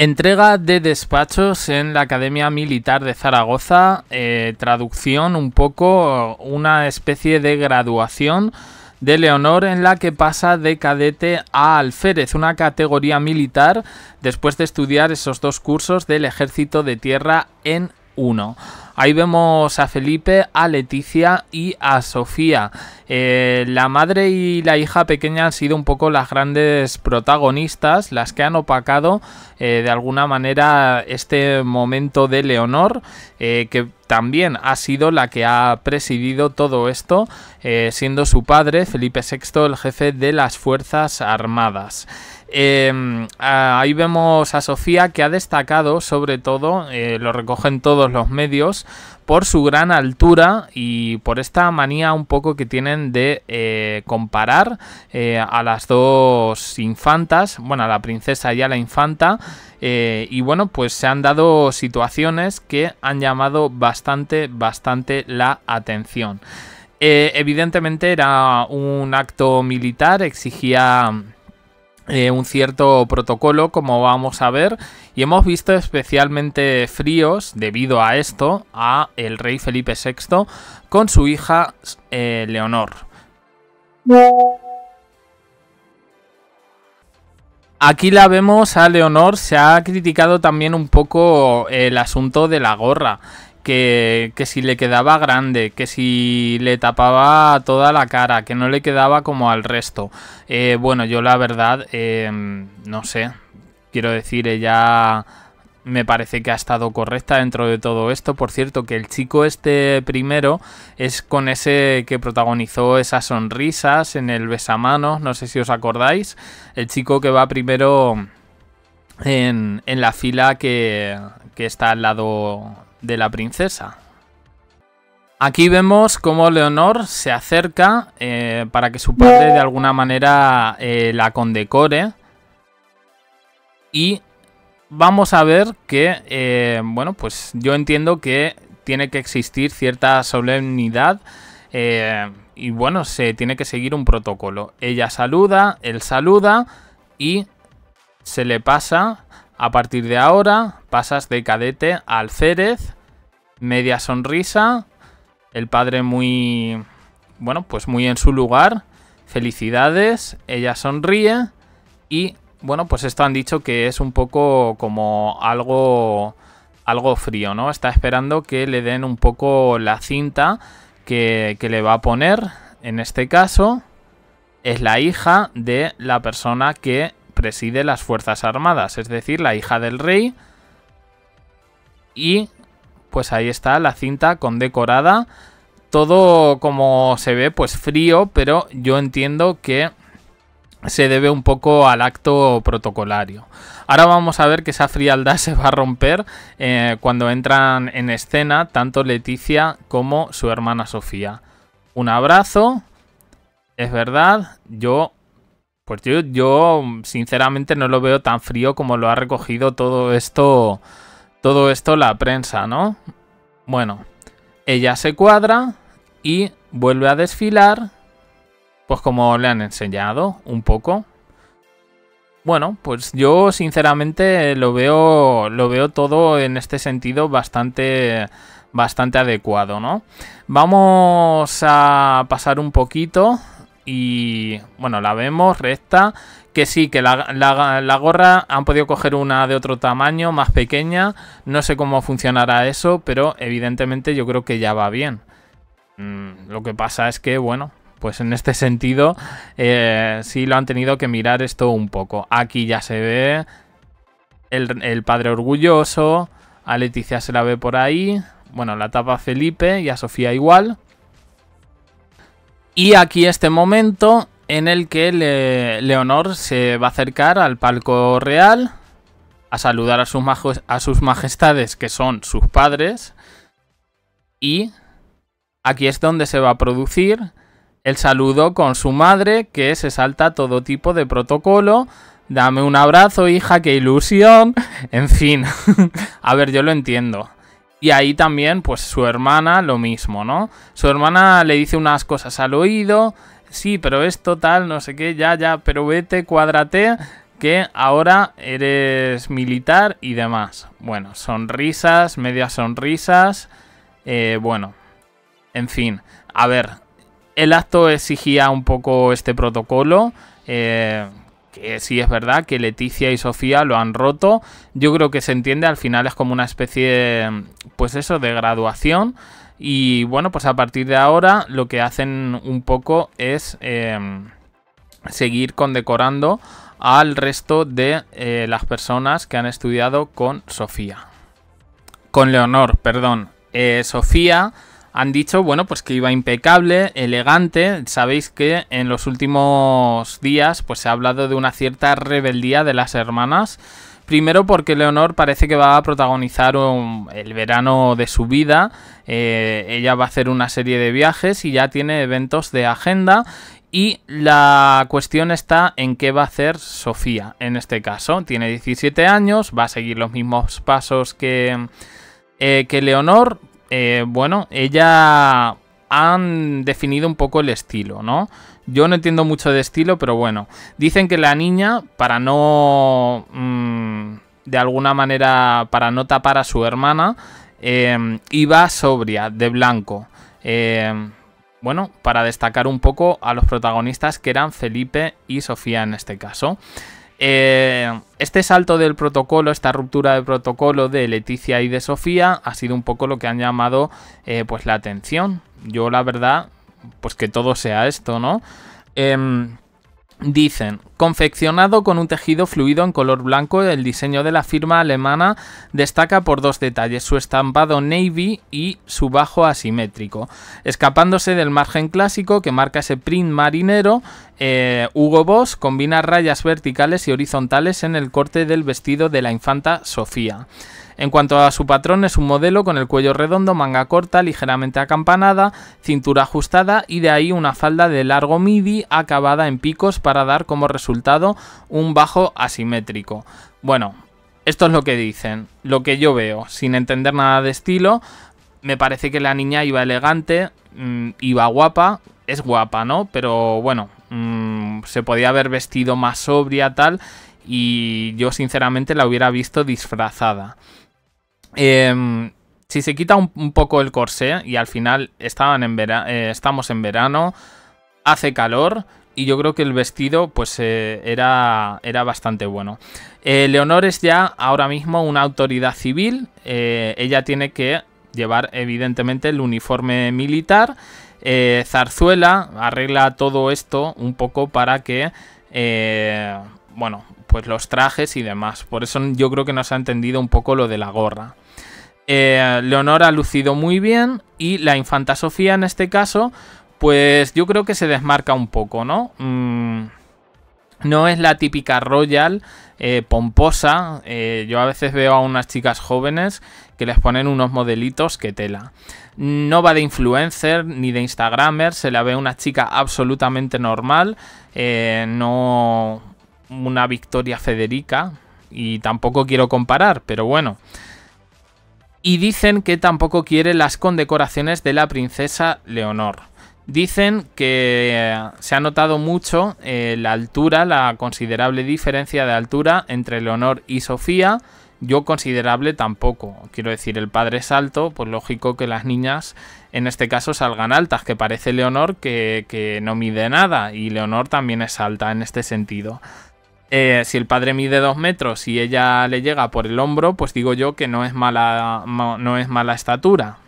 Entrega de despachos en la Academia Militar de Zaragoza, eh, traducción un poco, una especie de graduación de Leonor en la que pasa de cadete a alférez, una categoría militar, después de estudiar esos dos cursos del ejército de tierra en Ahí vemos a Felipe, a Leticia y a Sofía. Eh, la madre y la hija pequeña han sido un poco las grandes protagonistas, las que han opacado eh, de alguna manera este momento de Leonor, eh, que también ha sido la que ha presidido todo esto, siendo su padre, Felipe VI, el jefe de las Fuerzas Armadas. Em, ahí vemos a Sofía que ha destacado, sobre todo, eh, lo recogen todos los medios, por su gran altura y por esta manía un poco que tienen de eh, comparar eh, a las dos infantas, bueno, a la princesa y a la infanta. y bueno, pues se han dado situaciones que han llamado bastante, bastante la atención. evidentemente era un acto militar, exigía eh, un cierto protocolo, como vamos a ver, y hemos visto especialmente fríos, debido a esto, a el rey Felipe VI con su hija eh, Leonor. Aquí la vemos a Leonor, se ha criticado también un poco el asunto de la gorra que, si le quedaba grande, que si le tapaba toda la cara, que no le quedaba como al resto. Eh, bueno, yo la verdad, em, no sé, quiero decir, ella me parece que ha estado correcta dentro de todo esto. Por cierto, que el chico este primero es con ese que protagonizó esas sonrisas en el besamanos, no sé si os acordáis. El chico que va primero en, la fila que está al lado de la princesa. Aquí vemos cómo Leonor se acerca eh, para que su padre de alguna manera eh, la condecore. Y vamos a ver que, eh, bueno, pues yo entiendo que tiene que existir cierta solemnidad y bueno, se tiene que seguir un protocolo. Ella saluda, él saluda y se le pasa a partir de ahora pasas de cadete al Cerez, media sonrisa, el padre muy, bueno, pues muy en su lugar, felicidades, ella sonríe y, bueno, pues esto han dicho que es un poco como algo, algo frío, ¿no? Está esperando que le den un poco la cinta que, que le va a poner, en este caso, es la hija de la persona que preside las Fuerzas Armadas, es decir, la hija del rey. Y pues ahí está la cinta condecorada. Todo como se ve, pues frío, pero yo entiendo que se debe un poco al acto protocolario. Ahora vamos a ver que esa frialdad se va a romper eh, cuando entran en escena tanto Leticia como su hermana Sofía. Un abrazo. Es verdad, yo pues yo, sinceramente no lo veo tan frío como lo ha recogido todo esto, todo esto la prensa, ¿no? Bueno, ella se cuadra y vuelve a desfilar, pues como le han enseñado un poco. Bueno, pues yo sinceramente lo veo, lo veo todo en este sentido bastante, bastante adecuado, ¿no? Vamos a pasar un poquito y bueno, la vemos recta. Que sí, que la, gorra han podido coger una de otro tamaño, más pequeña. No sé cómo funcionará eso, pero evidentemente yo creo que ya va bien. Mm, lo que pasa es que, bueno, pues en este sentido eh, sí lo han tenido que mirar esto un poco. Aquí ya se ve el, el padre orgulloso, a Leticia se la ve por ahí, bueno, la tapa Felipe y a Sofía igual. Y aquí este momento en el que Leonor se va a acercar al palco real a saludar a sus, a sus majestades, que son sus padres. Y aquí es donde se va a producir el saludo con su madre, que se salta todo tipo de protocolo. Dame un abrazo, hija, qué ilusión. En fin, a ver, yo lo entiendo. Y ahí también, pues su hermana, lo mismo, ¿no? Su hermana le dice unas cosas al oído, sí, pero es total, no sé qué, ya, ya, pero vete, cuádrate, que ahora eres militar y demás. Bueno, sonrisas, medias sonrisas, eh, bueno, en fin, a ver, el acto exigía un poco este protocolo, eh, que sí es verdad que Leticia y Sofía lo han roto, yo creo que se entiende, al final es como una especie pues eso, de graduación. Y bueno, pues a partir de ahora lo que hacen un poco es em, seguir condecorando al resto de eh, las personas que han estudiado con Sofía. Con Leonor, perdón. Eh, Sofía han dicho, bueno, pues que iba impecable, elegante. Sabéis que en los últimos días pues se ha hablado de una cierta rebeldía de las hermanas. Primero porque Leonor parece que va a protagonizar el verano de su vida. Eh, ella va a hacer una serie de viajes y ya tiene eventos de agenda. Y la cuestión está en qué va a hacer Sofía en este caso. Tiene 17 años, va a seguir los mismos pasos que, eh, que Leonor, eh, bueno, ella han definido un poco el estilo, ¿no? Yo no entiendo mucho de estilo, pero bueno. Dicen que la niña, para no... Mm, de alguna manera, para no tapar a su hermana, em, iba sobria, de blanco. Em, bueno, para destacar un poco a los protagonistas que eran Felipe y Sofía en este caso. Eh, este salto del protocolo, esta ruptura de protocolo de Leticia y de Sofía ha sido un poco lo que han llamado eh, pues la atención. Yo la verdad, pues que todo sea esto, ¿no? Em, Dicen, confeccionado con un tejido fluido en color blanco, el diseño de la firma alemana destaca por dos detalles, su estampado navy y su bajo asimétrico, escapándose del margen clásico que marca ese print marinero. Eh, Hugo Boss combina rayas verticales y horizontales en el corte del vestido de la infanta Sofía. En cuanto a su patrón, es un modelo con el cuello redondo, manga corta, ligeramente acampanada, cintura ajustada y de ahí una falda de largo midi acabada en picos para dar como resultado un bajo asimétrico. Bueno, esto es lo que dicen, lo que yo veo, sin entender nada de estilo. Me parece que la niña iba elegante, mm, iba guapa, es guapa, ¿no? Pero bueno, mm, se podía haber vestido más sobria, tal, y yo sinceramente la hubiera visto disfrazada. Em, si se quita un, poco el corsé y al final estaban en eh, estamos en verano, hace calor y yo creo que el vestido pues eh, era, era bastante bueno. Eh, Leonor es ya ahora mismo una autoridad civil, ella tiene que llevar evidentemente el uniforme militar. Zarzuela arregla todo esto un poco para que, bueno, pues los trajes y demás. Por eso yo creo que nos ha entendido un poco lo de la gorra. Eh, Leonora ha lucido muy bien y la infanta Sofía en este caso, pues yo creo que se desmarca un poco, ¿no? Mm, no es la típica royal eh, pomposa. Eh, yo a veces veo a unas chicas jóvenes que les ponen unos modelitos que tela. No va de influencer ni de instagramer, se la ve una chica absolutamente normal, no una victoria Federica y tampoco quiero comparar, pero bueno. Y dicen que tampoco quiere las condecoraciones de la princesa Leonor. Dicen que eh, se ha notado mucho eh, la altura, la considerable diferencia de altura entre Leonor y Sofía. Yo considerable tampoco. Quiero decir, el padre es alto, pues lógico que las niñas en este caso salgan altas, que parece Leonor que, que no mide nada y Leonor también es alta en este sentido. Eh, si el padre mide dos metros y ella le llega por el hombro, pues digo yo que no es mala, no es mala estatura.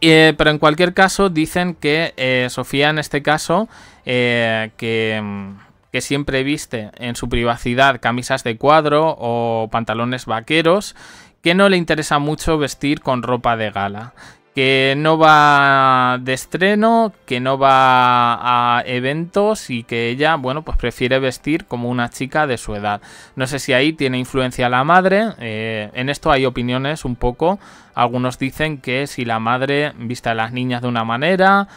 Eh, pero en cualquier caso, dicen que eh, Sofía en este caso, que, mm, que siempre viste en su privacidad camisas de cuadro o pantalones vaqueros, que no le interesa mucho vestir con ropa de gala, que no va de estreno, que no va a eventos y que ella, bueno, pues prefiere vestir como una chica de su edad. No sé si ahí tiene influencia la madre, eh, en esto hay opiniones un poco, algunos dicen que si la madre vista a las niñas de una manera,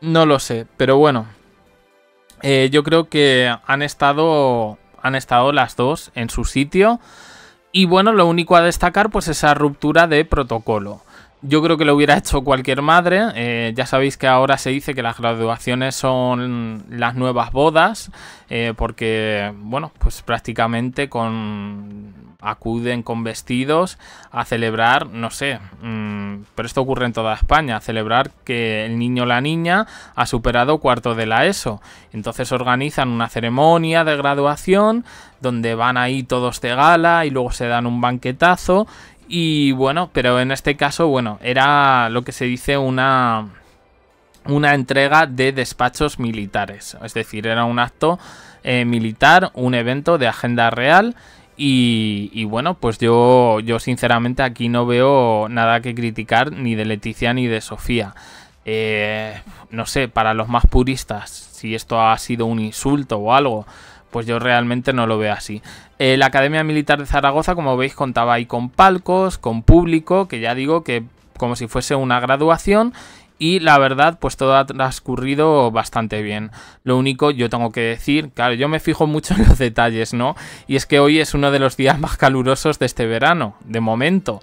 no lo sé, pero bueno, eh, yo creo que han estado, han estado las dos en su sitio. Y bueno, lo único a destacar pues esa ruptura de protocolo. Yo creo que lo hubiera hecho cualquier madre. Eh, ya sabéis que ahora se dice que las graduaciones son las nuevas bodas, eh, porque, bueno, pues prácticamente con acuden con vestidos a celebrar, no sé, mm, pero esto ocurre en toda España, celebrar que el niño o la niña ha superado cuarto de la ESO. Entonces organizan una ceremonia de graduación donde van ahí todos de gala y luego se dan un banquetazo y bueno, pero en este caso, bueno, era lo que se dice una, una entrega de despachos militares. Es decir, era un acto eh, militar, un evento de agenda real. Y, bueno, pues yo, yo sinceramente aquí no veo nada que criticar ni de Leticia ni de Sofía. Eh, no sé, para los más puristas, si esto ha sido un insulto o algo, pues yo realmente no lo veo así. Eh, la Academia Militar de Zaragoza, como veis, contaba ahí con palcos, con público, que ya digo que como si fuese una graduación y la verdad pues todo ha transcurrido bastante bien. Lo único yo tengo que decir, claro, yo me fijo mucho en los detalles, ¿no? Y es que hoy es uno de los días más calurosos de este verano, de momento,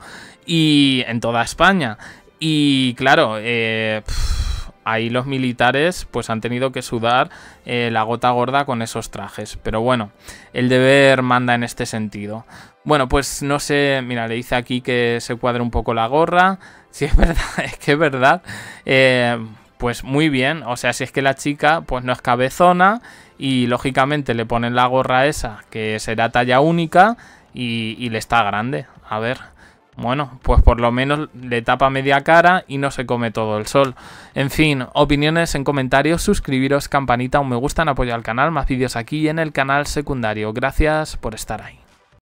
y en toda España. Y claro, eh ahí los militares pues han tenido que sudar eh, la gota gorda con esos trajes. Pero bueno, el deber manda en este sentido. Bueno, pues no sé, mira, le dice aquí que se cuadre un poco la gorra. Si es verdad, es que es verdad. Eh, pues muy bien, o sea, si es que la chica pues no es cabezona y lógicamente le ponen la gorra esa que será talla única y le está grande. A ver. Bueno, pues por lo menos le tapa media cara y no se come todo el sol. En fin, opiniones en comentarios, suscribiros, campanita, un me gusta, en apoyo al canal, más vídeos aquí y en el canal secundario. Gracias por estar ahí.